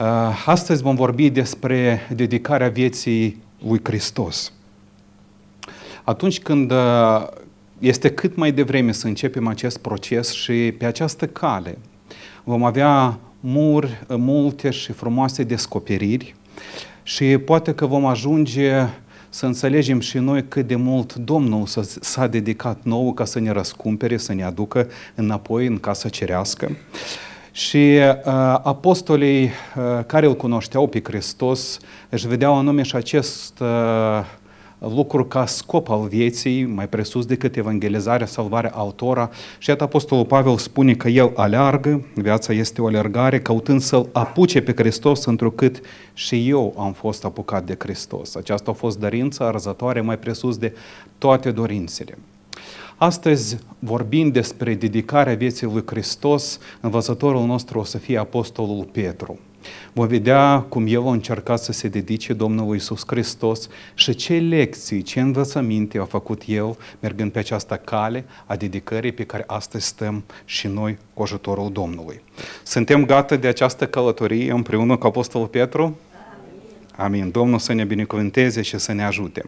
Uh, astăzi vom vorbi despre dedicarea vieții lui Hristos. Atunci când uh, este cât mai devreme să începem acest proces și pe această cale vom avea muri multe și frumoase descoperiri și poate că vom ajunge să înțelegem și noi cât de mult Domnul s-a dedicat nou ca să ne răscumpere, să ne aducă înapoi în casa cerească. Și uh, apostolii uh, care îl cunoșteau pe Hristos își vedeau anume și acest uh, lucru ca scop al vieții, mai presus decât evangelizarea, salvarea autora. Și iată Apostolul Pavel spune că el aleargă, viața este o alergare, căutând să-L apuce pe Hristos, întrucât și eu am fost apucat de Hristos. Aceasta a fost dorința arzătoare mai presus de toate dorințele. Astăzi vorbind despre dedicarea vieții lui Hristos, învățătorul nostru o să fie Apostolul Petru. Vom vedea cum el a încercat să se dedice Domnului Isus Hristos și ce lecții, ce învățăminte a făcut el mergând pe această cale a dedicării pe care astăzi stăm și noi cu ajutorul Domnului. Suntem gata de această călătorie împreună cu Apostolul Petru? Amin. Amin. Domnul să ne binecuvânteze și să ne ajute.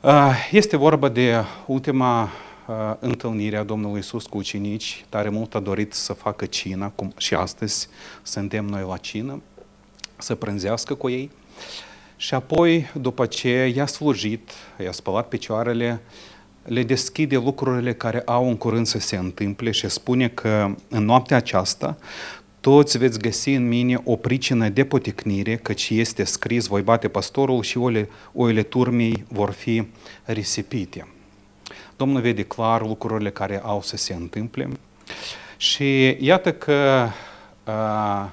Ah, este vorba de ultima ah, întâlnire a Domnului Isus cu ucenici. Tare mult a dorit să facă cina, cum și astăzi suntem noi la cină, să prânzească cu ei. Și apoi, după ce i-a slujit, i-a spălat picioarele, le deschide lucrurile care au în curând să se întâmple și spune că în noaptea aceasta toți veți găsi în mine o pricină de potecnire, căci este scris, voi bate pastorul și oile, oile turmei vor fi risipite. Domnul vede clar lucrurile care au să se întâmple. Și iată că a,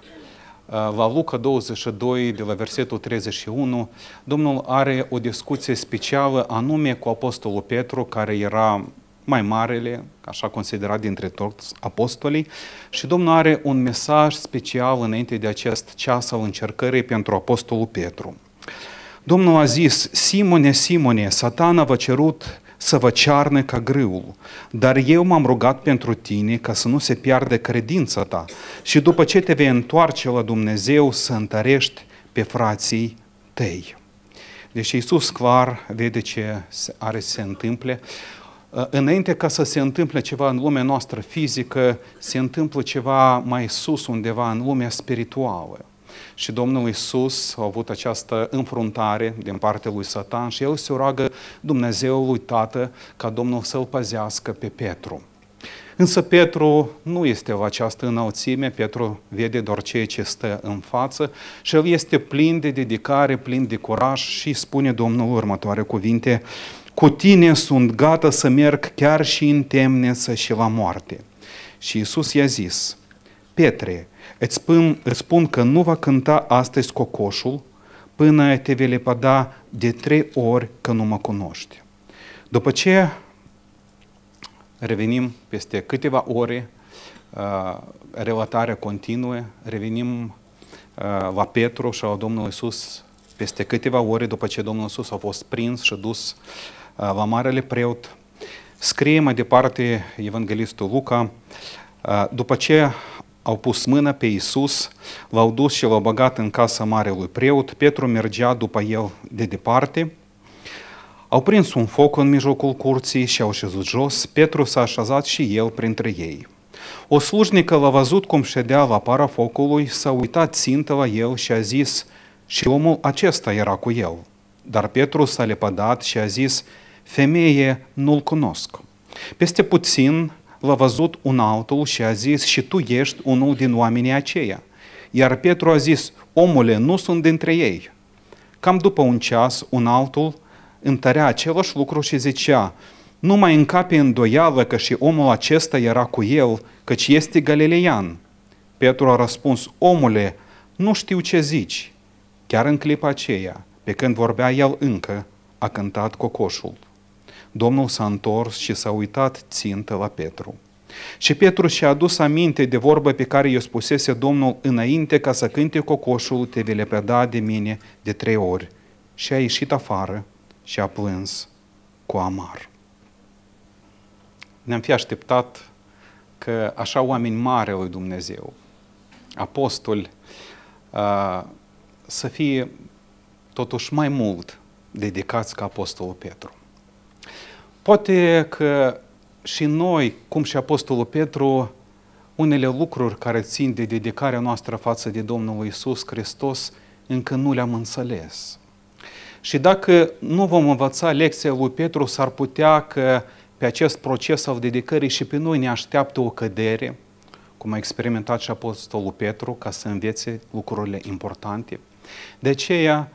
la Luca 22, de la versetul 31, Domnul are o discuție specială anume cu Apostolul Petru, care era mai marele, așa considerat dintre toți apostolii, și Domnul are un mesaj special înainte de acest ceas al încercării pentru apostolul Petru. Domnul a zis, Simone, Simone, satana v-a cerut să vă cearne ca grâul, dar eu m-am rugat pentru tine ca să nu se piardă credința ta și după ce te vei întoarce la Dumnezeu să întărești pe frații tăi. Deci Iisus clar vede ce are să se întâmple. Uh, înainte ca să se întâmple ceva în lumea noastră fizică, se întâmplă ceva mai sus undeva în lumea spirituală. Și Domnul Isus a avut această înfruntare din partea lui Satan și el se roagă Dumnezeului Tată ca Domnul să-l păzească pe Petru. Însă Petru nu este la această înălțime, Petru vede doar ceea ce stă în față și el este plin de dedicare, plin de curaj și spune Domnul următoare cuvinte, cu tine sunt gata să merg chiar și în temniță și la moarte. Și Isus i-a zis, Petre, îți spun, îți spun că nu va cânta astăzi cocoșul până te vei lepăda de trei ori că nu mă cunoști. După ce revenim peste câteva ore, uh, relatarea continuă, revenim uh, la Petru și la Domnul Isus peste câteva ore după ce Domnul Isus a fost prins și dus la Marele Preot. Scrie mai departe Evanghelistul Luca, după ce au pus mâna pe Isus, l-au dus și l-au băgat în casa Marelui Preot, Petru mergea după el de departe, au prins un foc în mijlocul curții și au șezut jos, Petru s-a așezat și el printre ei. O slujnică l-a văzut cum ședea la para focului, s-a uitat țintă la el și a zis, și omul acesta era cu el. Dar Petru s-a lepădat și a zis, femeie nu-l cunosc. Peste puțin l-a văzut un altul și a zis, și tu ești unul din oamenii aceia. Iar Petru a zis, omule, nu sunt dintre ei. Cam după un ceas, un altul întărea același lucru și zicea, nu mai încape îndoială că și omul acesta era cu el, căci este galileian. Petru a răspuns, omule, nu știu ce zici. Chiar în clipa aceea, pe când vorbea el încă, a cântat cocoșul. Domnul s-a întors și s-a uitat țintă la Petru. Și Petru și-a adus aminte de vorbă pe care i-o spusese Domnul înainte ca să cânte cocoșul, te vei lepăda de mine de trei ori. Și a ieșit afară și a plâns cu amar. Ne-am fi așteptat că așa oameni mari lui Dumnezeu, apostoli, să fie totuși mai mult dedicați ca apostolul Petru. Poate că și noi, cum și Apostolul Petru, unele lucruri care țin de dedicarea noastră față de Domnul Isus Hristos, încă nu le-am înțeles. Și dacă nu vom învăța lecția lui Petru, s-ar putea că pe acest proces al dedicării și pe noi ne așteaptă o cădere, cum a experimentat și Apostolul Petru, ca să învețe lucrurile importante. De aceea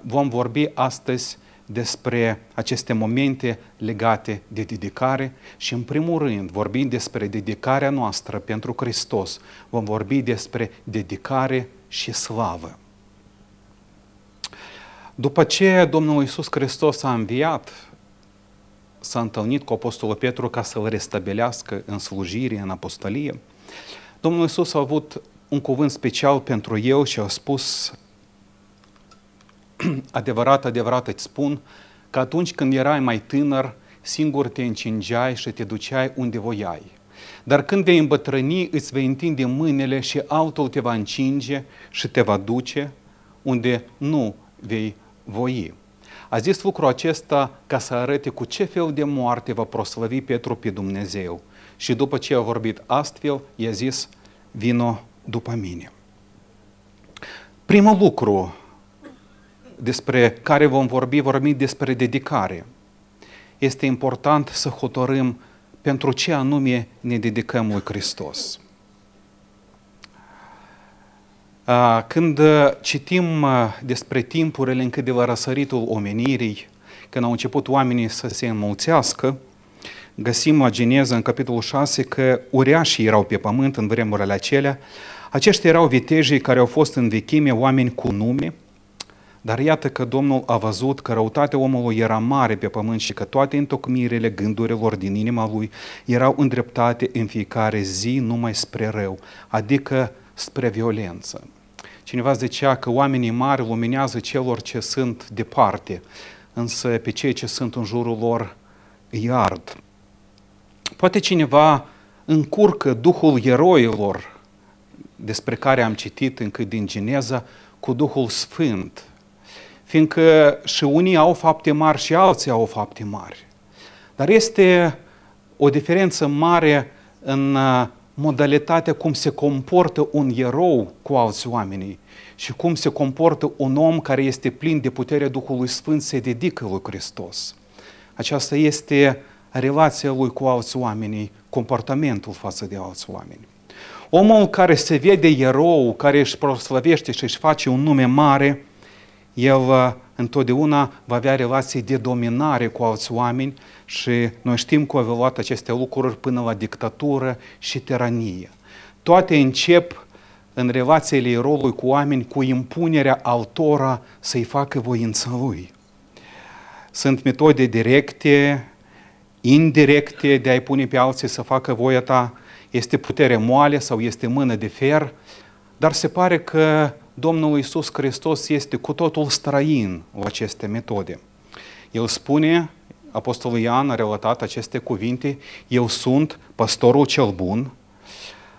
vom vorbi astăzi despre aceste momente legate de dedicare și, în primul rând, vorbind despre dedicarea noastră pentru Hristos, vom vorbi despre dedicare și slavă. După ce Domnul Iisus Hristos a înviat, s-a întâlnit cu Apostolul Petru ca să-l restabilească în slujire, în apostolie, Domnul Iisus a avut un cuvânt special pentru el și a spus adevărat, adevărat îți spun că atunci când erai mai tânăr, singur te încingeai și te duceai unde voiai. Dar când vei îmbătrâni, îți vei întinde mâinile și altul te va încinge și te va duce unde nu vei voi. A zis lucrul acesta ca să arăte cu ce fel de moarte va proslăvi Petru pe Dumnezeu. Și după ce a vorbit astfel, i-a zis, vino după mine. Primul lucru despre care vom vorbi, vorbim despre dedicare. Este important să hotărâm pentru ce anume ne dedicăm lui Hristos. Când uh, citim uh, despre timpurile în de la răsăritul omenirii, când au început oamenii să se înmulțească, găsim la Geneza, în capitolul 6, că uriașii erau pe pământ în vremurile acelea. Aceștia erau vitejii care au fost în vechime oameni cu nume, dar iată că Domnul a văzut că răutatea omului era mare pe pământ și că toate întocmirile gândurilor din inima lui erau îndreptate în fiecare zi numai spre rău, adică spre violență. Cineva zicea că oamenii mari luminează celor ce sunt departe, însă pe cei ce sunt în jurul lor îi ard. Poate cineva încurcă duhul eroilor despre care am citit încă din Geneza cu Duhul Sfânt fiindcă și unii au fapte mari și alții au fapte mari. Dar este o diferență mare în uh, modalitatea cum se comportă un erou cu alți oameni și cum se comportă un om care este plin de puterea Duhului Sfânt se dedică lui Hristos. Aceasta este relația lui cu alți oameni, comportamentul față de alți oameni. Omul care se vede erou, care își proslăvește și își face un nume mare, el uh, întotdeauna va avea relații de dominare cu alți oameni și noi știm că au luat aceste lucruri până la dictatură și tiranie. Toate încep în relațiile rolului cu oameni cu impunerea altora să-i facă voința lui. Sunt metode directe, indirecte de a-i pune pe alții să facă voia ta, este putere moale sau este mână de fer, dar se pare că Domnul Iisus Hristos este cu totul străin la aceste metode. El spune, Apostolul Ian a relatat aceste cuvinte, Eu sunt pastorul cel bun,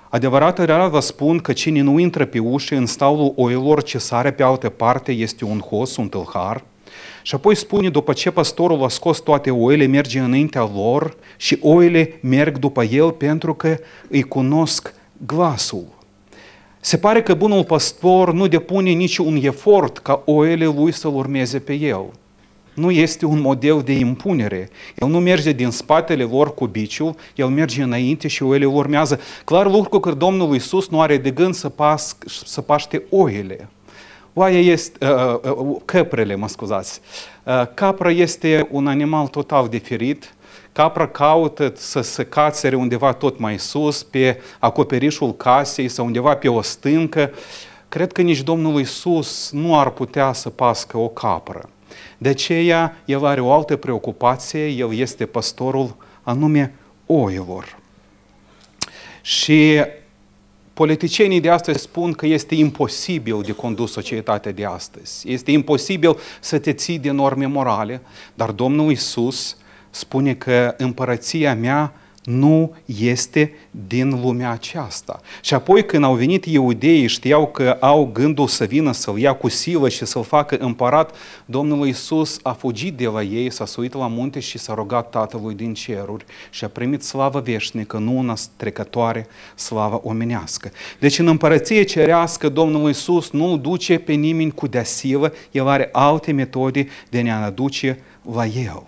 Adevărat real vă spun că cine nu intră pe ușă în staulul oilor ce sare pe altă parte este un hos, un tâlhar, și apoi spune, după ce pastorul a scos toate oile, merge înaintea lor și oile merg după el pentru că îi cunosc glasul. Se pare că bunul pastor nu depune nici un efort ca oile lui să-l urmeze pe el. Nu este un model de impunere. El nu merge din spatele lor cu biciul, el merge înainte și oile urmează. Clar lucru că Domnul Iisus nu are de gând să, pas, să paște oile. Oaia este, uh, uh, uh căprele, mă scuzați. Uh, capra este un animal total diferit, Capra caută să se cațere undeva tot mai sus, pe acoperișul casei sau undeva pe o stâncă. Cred că nici Domnul Isus nu ar putea să pască o capră. De aceea, el are o altă preocupație, el este pastorul anume oilor. Și Politicienii de astăzi spun că este imposibil de condus societatea de astăzi. Este imposibil să te ții de norme morale, dar Domnul Isus spune că împărăția mea nu este din lumea aceasta. Și apoi când au venit iudeii, știau că au gândul să vină să-l ia cu silă și să-l facă împărat, Domnul Iisus a fugit de la ei, s-a suit la munte și s-a rugat Tatălui din ceruri și a primit slavă veșnică, nu una trecătoare, slavă omenească. Deci în împărăție cerească Domnul Iisus nu duce pe nimeni cu deasilă, El are alte metode de a ne aduce la El.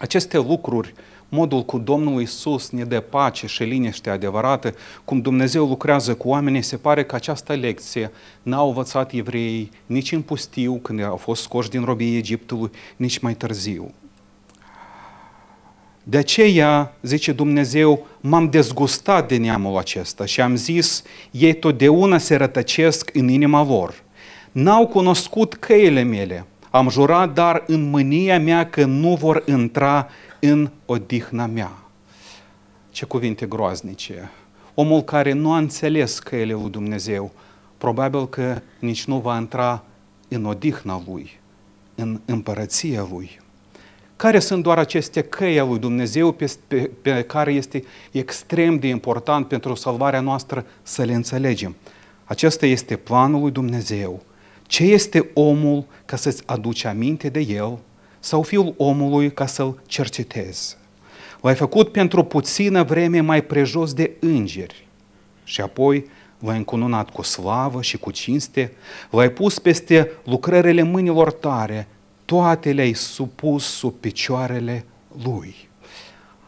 Aceste lucruri, modul cu Domnul Isus ne dă pace și liniște adevărată, cum Dumnezeu lucrează cu oamenii, se pare că această lecție n-au învățat evreii nici în pustiu, când au fost scoși din robie Egiptului, nici mai târziu. De aceea, zice Dumnezeu, m-am dezgustat de neamul acesta și am zis, ei totdeauna se rătăcesc în inima lor. N-au cunoscut căile mele, am jurat, dar în mânia mea că nu vor intra în odihna mea. Ce cuvinte groaznice! Omul care nu a înțeles că el e lui Dumnezeu, probabil că nici nu va intra în odihna lui, în împărăția lui. Care sunt doar aceste căi ale lui Dumnezeu pe, pe, pe care este extrem de important pentru salvarea noastră să le înțelegem? Acesta este planul lui Dumnezeu – ce este omul ca să-ți aduci aminte de el sau fiul omului ca să-l cercetezi? L-ai făcut pentru puțină vreme mai prejos de îngeri și apoi l-ai încununat cu slavă și cu cinste, l-ai pus peste lucrările mâinilor tare, toate le-ai supus sub picioarele lui.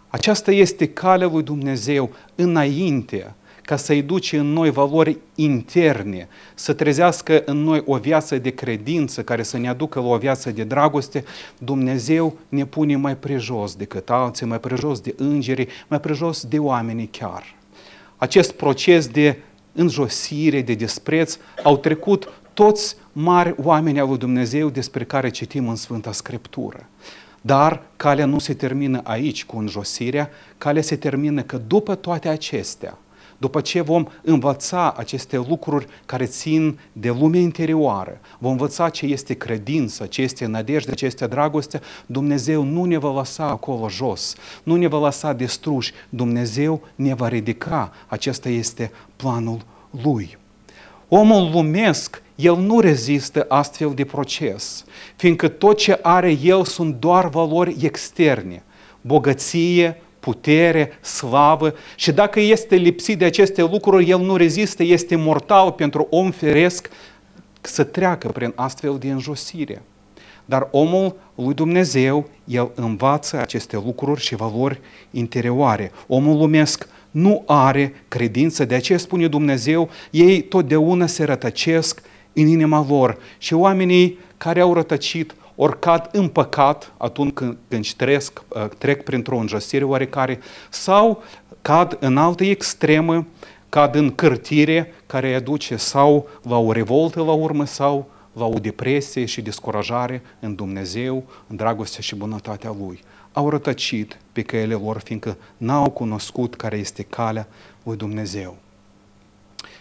Aceasta este calea lui Dumnezeu înainte ca să-i duce în noi valori interne, să trezească în noi o viață de credință care să ne aducă la o viață de dragoste, Dumnezeu ne pune mai prejos decât alții, mai prejos de îngeri, mai prejos de oamenii chiar. Acest proces de înjosire, de despreț, au trecut toți mari oameni al lui Dumnezeu despre care citim în Sfânta Scriptură. Dar calea nu se termină aici cu înjosirea, calea se termină că după toate acestea, după ce vom învăța aceste lucruri care țin de lumea interioară, vom învăța ce este credință, ce este nădejde, ce este dragoste, Dumnezeu nu ne va lăsa acolo jos, nu ne va lăsa destruși, Dumnezeu ne va ridica. Acesta este planul Lui. Omul lumesc el nu rezistă astfel de proces, fiindcă tot ce are el sunt doar valori externe, bogăție, putere, slavă și dacă este lipsit de aceste lucruri, el nu rezistă, este mortal pentru om firesc să treacă prin astfel de înjosire. Dar omul lui Dumnezeu, el învață aceste lucruri și valori interioare. Omul lumesc nu are credință, de aceea spune Dumnezeu, ei totdeauna se rătăcesc în inima lor și oamenii care au rătăcit ori cad în păcat atunci când, când trec, uh, trec printr-o înjăsire oarecare, sau cad în altă extremă, cad în cârtire care aduce sau la o revoltă la urmă, sau la o depresie și descurajare în Dumnezeu, în dragostea și bunătatea Lui. Au rătăcit pe căile lor, fiindcă n-au cunoscut care este calea lui Dumnezeu.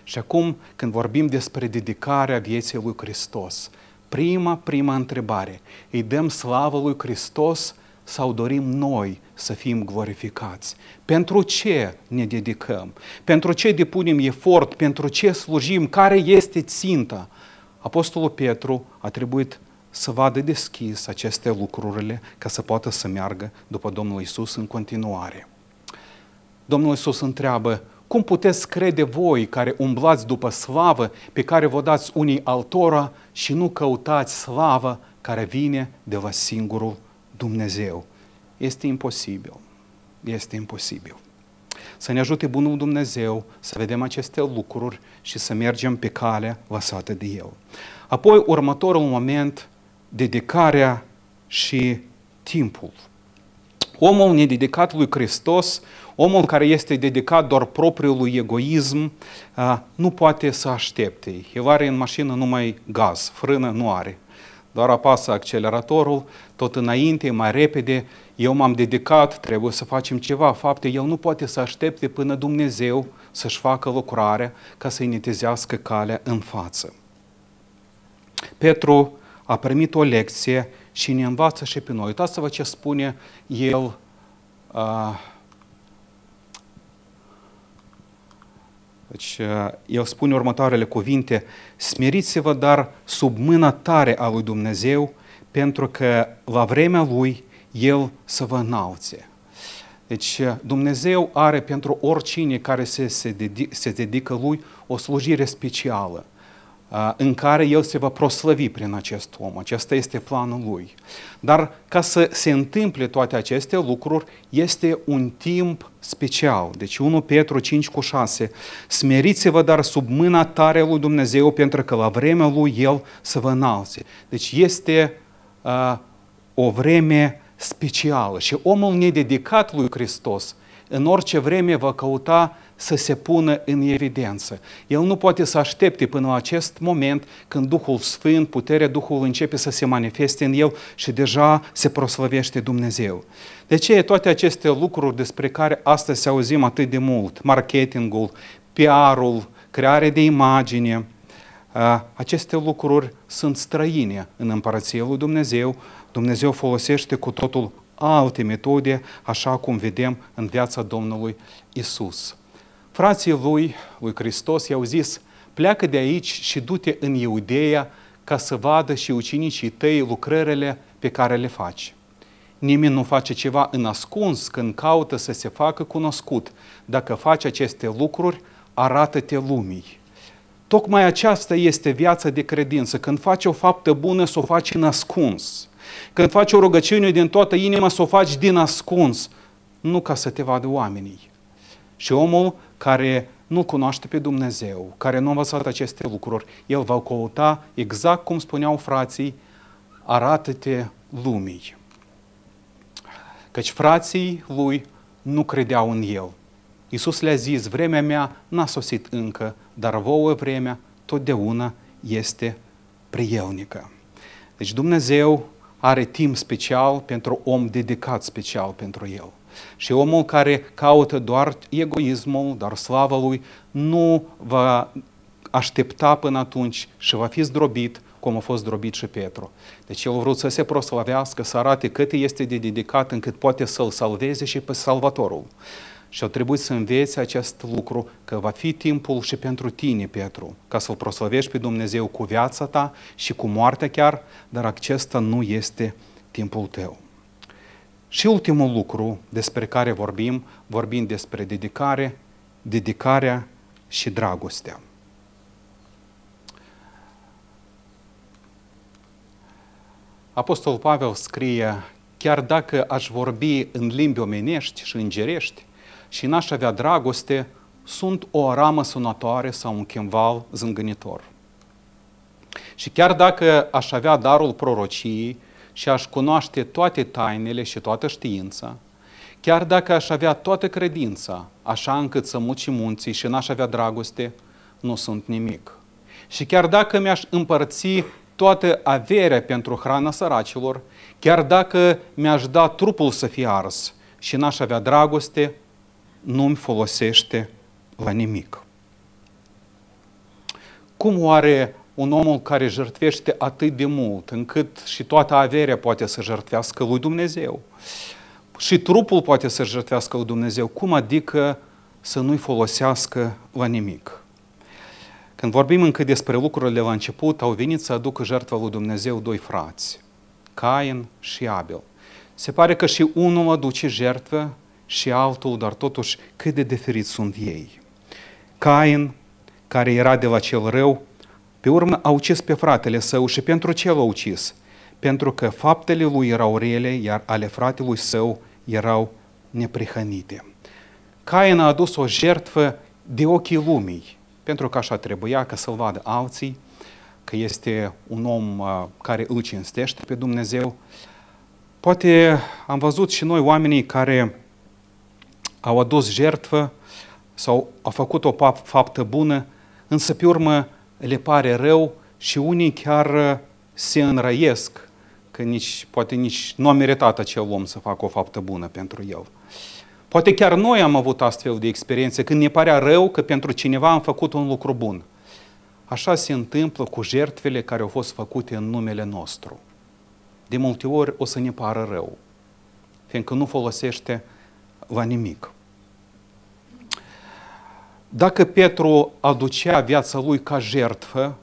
Și acum, când vorbim despre dedicarea vieții lui Hristos, prima, prima întrebare. Îi dăm slavă lui Hristos sau dorim noi să fim glorificați? Pentru ce ne dedicăm? Pentru ce depunem efort? Pentru ce slujim? Care este ținta? Apostolul Petru a trebuit să vadă deschis aceste lucrurile ca să poată să meargă după Domnul Isus în continuare. Domnul Isus întreabă cum puteți crede voi care umblați după slavă pe care vă dați unii altora și nu căutați slavă care vine de la singurul Dumnezeu? Este imposibil. Este imposibil. Să ne ajute Bunul Dumnezeu să vedem aceste lucruri și să mergem pe calea lăsată de El. Apoi, următorul moment, dedicarea și timpul. Omul nededicat lui Hristos Omul care este dedicat doar propriului egoism nu poate să aștepte. El are în mașină numai gaz, frână nu are. Doar apasă acceleratorul, tot înainte, mai repede, eu m-am dedicat, trebuie să facem ceva. Fapte, el nu poate să aștepte până Dumnezeu să-și facă lucrarea ca să-i netezească calea în față. Petru a primit o lecție și ne învață și pe noi. Uitați-vă ce spune el uh, Deci, uh, el spune următoarele cuvinte, smeriți-vă dar sub mâna tare a lui Dumnezeu, pentru că la vremea lui el să vă înalțe. Deci uh, Dumnezeu are pentru oricine care se, se, dedică, se dedică lui o slujire specială în care El se va proslăvi prin acest om. Acesta este planul Lui. Dar ca să se întâmple toate aceste lucruri, este un timp special. Deci 1 Petru 5 cu 6. Smeriți-vă dar sub mâna tare lui Dumnezeu pentru că la vremea lui El să vă înalțe. Deci este uh, o vreme specială și omul nededicat lui Hristos în orice vreme va căuta să se pună în evidență. El nu poate să aștepte până la acest moment când Duhul Sfânt, puterea Duhului începe să se manifeste în el și deja se proslăvește Dumnezeu. De ce toate aceste lucruri despre care astăzi auzim atât de mult, marketingul, PR-ul, creare de imagine, aceste lucruri sunt străine în împărăția lui Dumnezeu. Dumnezeu folosește cu totul alte metode, așa cum vedem în viața Domnului Isus. Frații lui, lui Hristos, i-au zis, pleacă de aici și du-te în Iudeea ca să vadă și ucinicii tăi lucrările pe care le faci. Nimeni nu face ceva în ascuns când caută să se facă cunoscut. Dacă faci aceste lucruri, arată-te lumii. Tocmai aceasta este viața de credință. Când faci o faptă bună, să o faci în ascuns. Când faci o rugăciune din toată inima, să o faci din ascuns. Nu ca să te vadă oamenii. Și omul care nu cunoaște pe Dumnezeu, care nu a învățat aceste lucruri, el va căuta, exact cum spuneau frații, arată-te lumii. Căci frații lui nu credeau în el. Iisus le-a zis, vremea mea n-a sosit încă, dar vouă vremea totdeauna este prielnică. Deci Dumnezeu are timp special pentru om dedicat special pentru el. Și omul care caută doar egoismul, doar slava lui, nu va aștepta până atunci și va fi zdrobit cum a fost zdrobit și Petru. Deci el a vrut să se proslavească, să arate cât este de dedicat încât poate să-l salveze și pe Salvatorul. Și au trebuit să înveți acest lucru, că va fi timpul și pentru tine, Petru, ca să-L proslăvești pe Dumnezeu cu viața ta și cu moartea chiar, dar acesta nu este timpul tău. Și ultimul lucru despre care vorbim, vorbim despre dedicare, dedicarea și dragostea. Apostol Pavel scrie, chiar dacă aș vorbi în limbi omenești și îngerești și n-aș avea dragoste, sunt o ramă sunătoare sau un chimval zângănitor. Și chiar dacă aș avea darul prorociei și aș cunoaște toate tainele și toată știința, chiar dacă aș avea toată credința, așa încât să muci munții și n-aș avea dragoste, nu sunt nimic. Și chiar dacă mi-aș împărți toată averea pentru hrana săracilor, chiar dacă mi-aș da trupul să fie ars și n-aș avea dragoste, nu-mi folosește la nimic. Cum oare un omul care jertfește atât de mult, încât și toată averea poate să jertfească lui Dumnezeu. Și trupul poate să jertfească lui Dumnezeu. Cum adică să nu-i folosească la nimic? Când vorbim încă despre lucrurile la început, au venit să aducă jertfa lui Dumnezeu doi frați, Cain și Abel. Se pare că și unul aduce jertfă și altul, dar totuși cât de diferiți sunt ei. Cain, care era de la cel rău, pe urmă a ucis pe fratele său și pentru ce l-a ucis? Pentru că faptele lui erau rele, iar ale fratelui său erau neprihănite. Cain a adus o jertfă de ochii lumii, pentru că așa trebuia, că să-l vadă alții, că este un om uh, care îl cinstește pe Dumnezeu. Poate am văzut și noi oamenii care au adus jertfă sau au făcut o faptă bună, însă pe urmă le pare rău și unii chiar uh, se înrăiesc că nici, poate nici nu a meritat acel om să facă o faptă bună pentru el. Poate chiar noi am avut astfel de experiențe când ne parea rău că pentru cineva am făcut un lucru bun. Așa se întâmplă cu jertfele care au fost făcute în numele nostru. De multe ori o să ne pară rău, fiindcă nu folosește la nimic. Dacă Petru aducea viața lui ca jertfă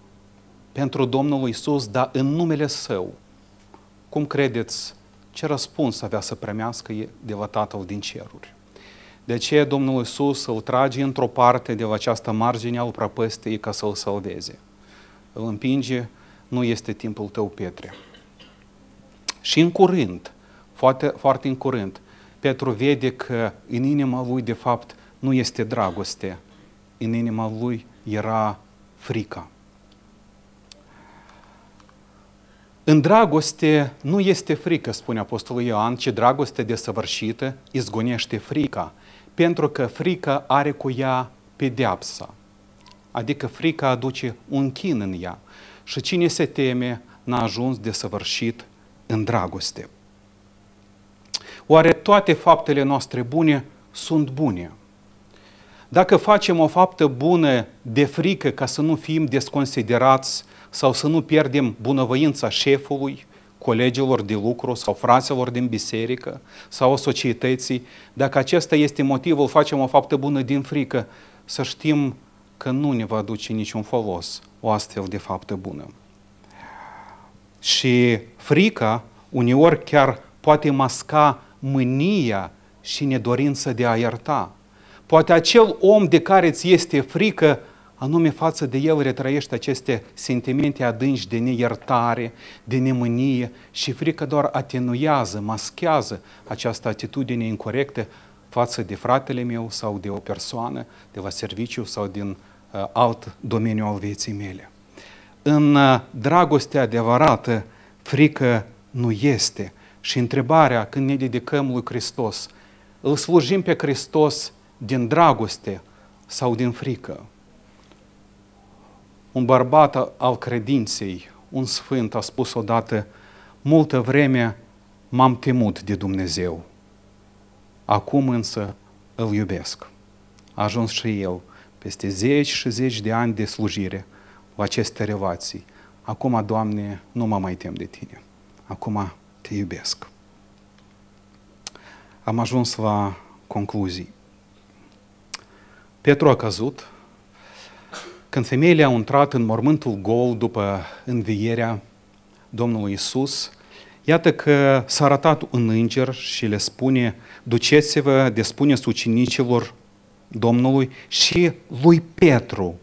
pentru Domnul Isus, dar în numele său, cum credeți ce răspuns avea să primească de la Tatăl din ceruri? De ce Domnul Isus îl trage într-o parte de la această margine al prăpăstei ca să-l salveze? Îl împinge, nu este timpul tău, Petre. Și în curând, foarte, foarte în curând, Petru vede că în inima lui, de fapt, nu este dragoste, în inima lui era frica. În dragoste nu este frică, spune Apostolul Ioan, ci dragoste desăvârșită izgonește frica, pentru că frica are cu ea pedeapsa. Adică frica aduce un chin în ea și cine se teme n-a ajuns desăvârșit în dragoste. Oare toate faptele noastre bune sunt bune? Dacă facem o faptă bună de frică ca să nu fim desconsiderați sau să nu pierdem bunăvoința șefului, colegilor de lucru sau fraților din biserică sau societății, dacă acesta este motivul, facem o faptă bună din frică, să știm că nu ne va duce niciun folos o astfel de faptă bună. Și frica uneori chiar poate masca mânia și nedorința de a ierta. Poate acel om de care ți este frică, anume față de el retrăiește aceste sentimente adânci de neiertare, de nemânie și frică doar atenuează, maschează această atitudine incorrectă față de fratele meu sau de o persoană de la serviciu sau din uh, alt domeniu al vieții mele. În uh, dragostea adevărată, frică nu este. Și întrebarea când ne dedicăm lui Hristos, îl slujim pe Hristos din dragoste sau din frică. Un bărbat al credinței, un sfânt, a spus odată, multă vreme m-am temut de Dumnezeu. Acum însă îl iubesc. A ajuns și el peste zeci și zeci de ani de slujire la aceste relații. Acum, Doamne, nu mă mai tem de Tine. Acum te iubesc. Am ajuns la concluzii. Petru a căzut. Când femeile au intrat în mormântul gol după învierea Domnului Isus, iată că s-a arătat un înger și le spune, duceți-vă, despuneți ucenicilor Domnului și lui Petru,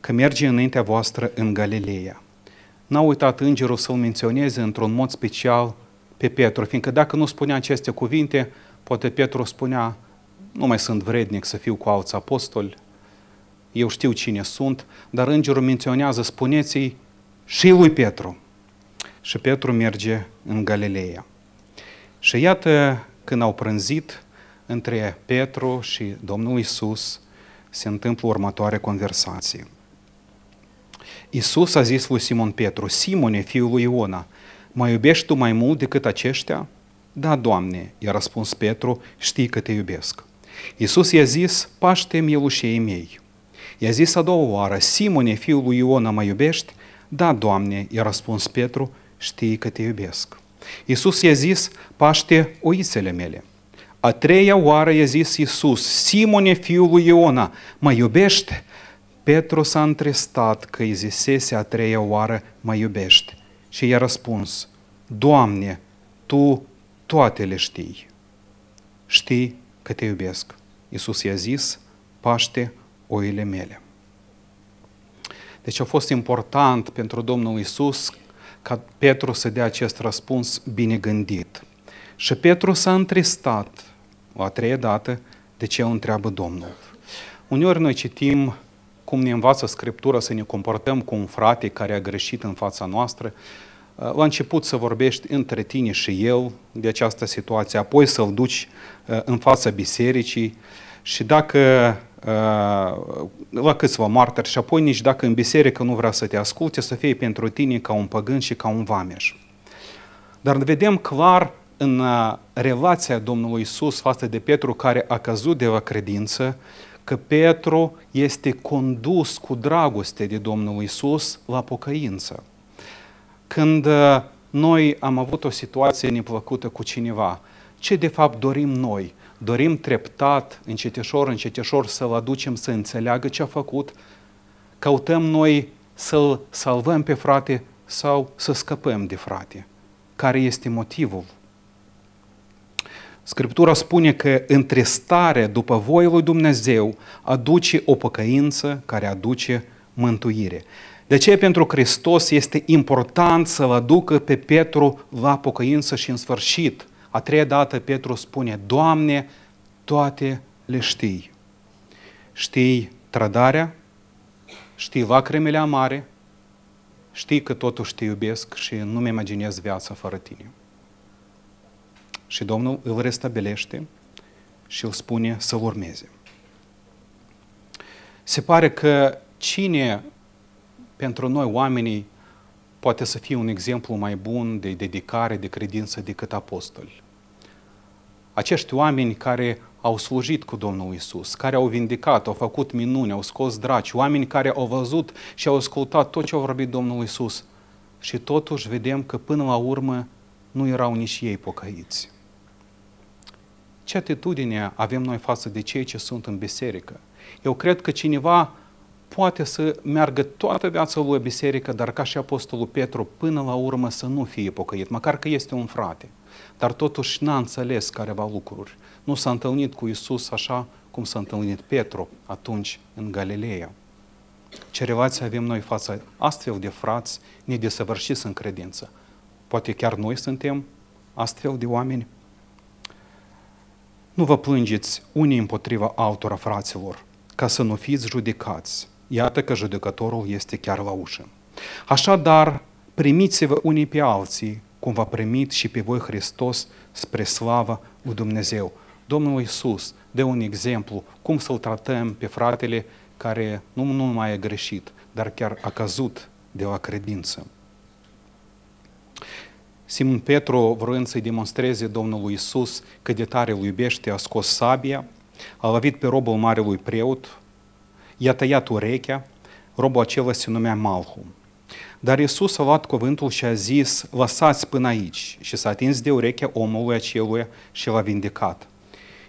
că merge înaintea voastră în Galileea. N-a uitat îngerul să-l menționeze într-un mod special pe Petru, fiindcă dacă nu spunea aceste cuvinte, poate Petru spunea, nu mai sunt vrednic să fiu cu alți apostoli, eu știu cine sunt, dar îngerul menționează, spuneți-i și lui Petru. Și Petru merge în Galileea. Și iată când au prânzit între Petru și Domnul Isus, se întâmplă următoare conversație. Isus a zis lui Simon Petru, Simone, fiul lui Iona, mă iubești tu mai mult decât aceștia? Da, Doamne, i-a răspuns Petru, știi că te iubesc. Iisus i-a zis, paște mielușei mei. I-a zis a doua oară, Simone, fiul lui Iona, mă iubești? Da, Doamne, i-a răspuns Petru, știi că te iubesc. Iisus i-a zis, paște oițele mele. A treia oară i-a zis Iisus, Simone, fiul lui Iona, mă iubești? Petru s-a întristat că îi zisese a treia oară, mă iubești. Și i-a răspuns, Doamne, Tu toate le știi. Știi că te iubesc. Iisus i-a zis, paște oile mele. Deci a fost important pentru Domnul Iisus ca Petru să dea acest răspuns bine gândit. Și Petru s-a întristat o a treia dată de ce o întreabă Domnul. Uneori noi citim cum ne învață Scriptura să ne comportăm cu un frate care a greșit în fața noastră Uh, la început să vorbești între tine și el de această situație, apoi să-l duci uh, în fața bisericii și dacă uh, la câțiva martori și apoi nici dacă în biserică nu vrea să te asculte, să fie pentru tine ca un păgân și ca un vameș. Dar vedem clar în relația Domnului Isus față de Petru care a căzut de la credință, că Petru este condus cu dragoste de Domnul Isus la pocăință când uh, noi am avut o situație neplăcută cu cineva, ce de fapt dorim noi? Dorim treptat, încetișor, încetișor să-l aducem să înțeleagă ce a făcut? Căutăm noi să-l salvăm pe frate sau să scăpăm de frate? Care este motivul? Scriptura spune că întristarea după voie lui Dumnezeu aduce o păcăință care aduce mântuire. De ce pentru Hristos este important să vă ducă pe Petru la pocăință și în sfârșit? A treia dată Petru spune, Doamne, toate le știi. Știi trădarea, știi lacrimile amare, știi că totuși te iubesc și nu-mi imaginez viața fără tine. Și Domnul îl restabilește și îl spune să urmeze. Se pare că cine pentru noi, oamenii, poate să fie un exemplu mai bun de dedicare, de credință decât apostoli. Acești oameni care au slujit cu Domnul Isus, care au vindicat, au făcut minuni, au scos draci, oameni care au văzut și au ascultat tot ce au vorbit Domnul Isus. Și totuși vedem că până la urmă nu erau nici ei pocăiți. Ce atitudine avem noi față de cei ce sunt în biserică? Eu cred că cineva poate să meargă toată viața lui biserică, dar ca și Apostolul Petru, până la urmă să nu fie pocăit, măcar că este un frate. Dar totuși n-a înțeles careva lucruri. Nu s-a întâlnit cu Isus așa cum s-a întâlnit Petru atunci în Galileea. Ce relație avem noi față astfel de frați nedesăvârșiți în credință? Poate chiar noi suntem astfel de oameni? Nu vă plângeți unii împotriva altora fraților, ca să nu fiți judecați iată că judecătorul este chiar la ușă. Așadar, primiți-vă unii pe alții, cum v-a primit și pe voi Hristos spre slava lui Dumnezeu. Domnul Iisus dă un exemplu cum să-l tratăm pe fratele care nu, nu mai e greșit, dar chiar a căzut de la credință. Simon Petru, vrând să-i demonstreze Domnului Iisus că de tare îl iubește, a scos sabia, a lovit pe robul marelui preot, i-a tăiat urechea, robul acela se numea Malhu. Dar Iisus a luat cuvântul și a zis, lăsați până aici, și s-a atins de urechea omului acelui și l-a vindecat.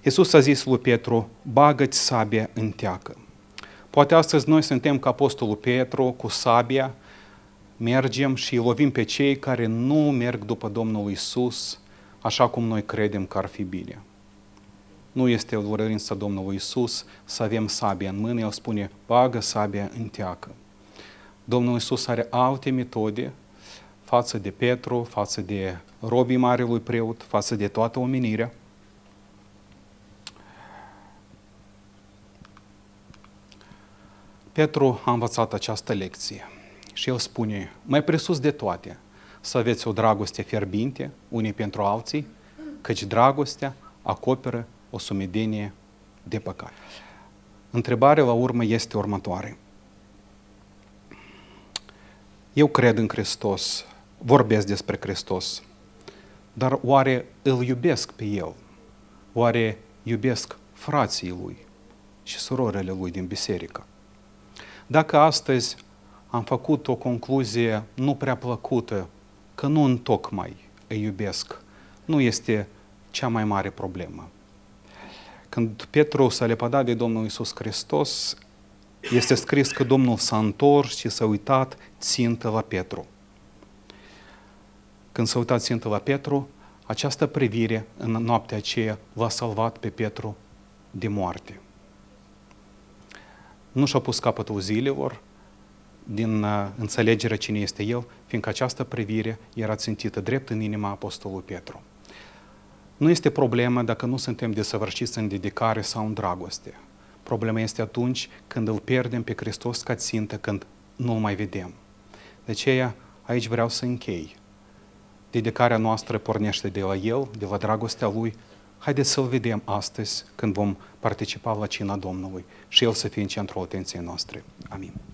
Iisus a zis lui Petru, bagă-ți sabia în teacă. Poate astăzi noi suntem ca apostolul Petru, cu sabia, mergem și lovim pe cei care nu merg după Domnul Isus, așa cum noi credem că ar fi bine. Nu este o dorință Domnului Isus să avem sabie în mână, El spune, bagă sabia în teacă. Domnul Isus are alte metode față de Petru, față de robii Marelui Preot, față de toată omenirea. Petru a învățat această lecție și el spune, mai presus de toate, să aveți o dragoste fierbinte unii pentru alții, căci dragostea acoperă o sumedenie de păcat. Întrebarea la urmă este următoare. Eu cred în Hristos, vorbesc despre Hristos, dar oare îl iubesc pe El? Oare iubesc frații Lui și surorile Lui din biserică? Dacă astăzi am făcut o concluzie nu prea plăcută, că nu întocmai îi iubesc, nu este cea mai mare problemă. Când Petru s-a lepădat de Domnul Isus Hristos, este scris că Domnul s-a întors și s-a uitat țintă la Petru. Când s-a uitat țintă la Petru, această privire în noaptea aceea l-a salvat pe Petru de moarte. Nu și-a pus capătul zilelor din uh, înțelegerea cine este el, fiindcă această privire era țintită drept în inima apostolului Petru. Nu este problemă dacă nu suntem desăvârșiți în dedicare sau în dragoste. Problema este atunci când îl pierdem pe Hristos ca țintă, când nu-L mai vedem. De aceea, aici vreau să închei. Dedicarea noastră pornește de la El, de la dragostea Lui. Haideți să-L vedem astăzi când vom participa la cina Domnului și El să fie în centrul atenției noastre. Amin.